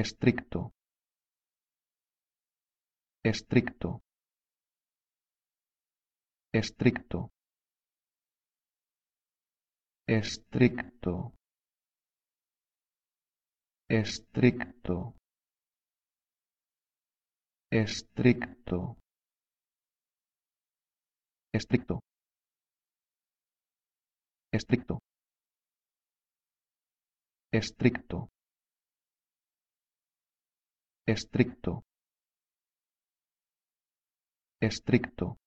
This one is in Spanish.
estricto estricto estricto estricto estricto estricto estricto estricto estricto estricto estricto